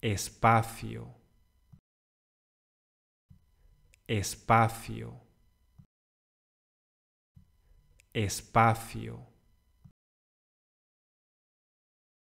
espacio, espacio, espacio.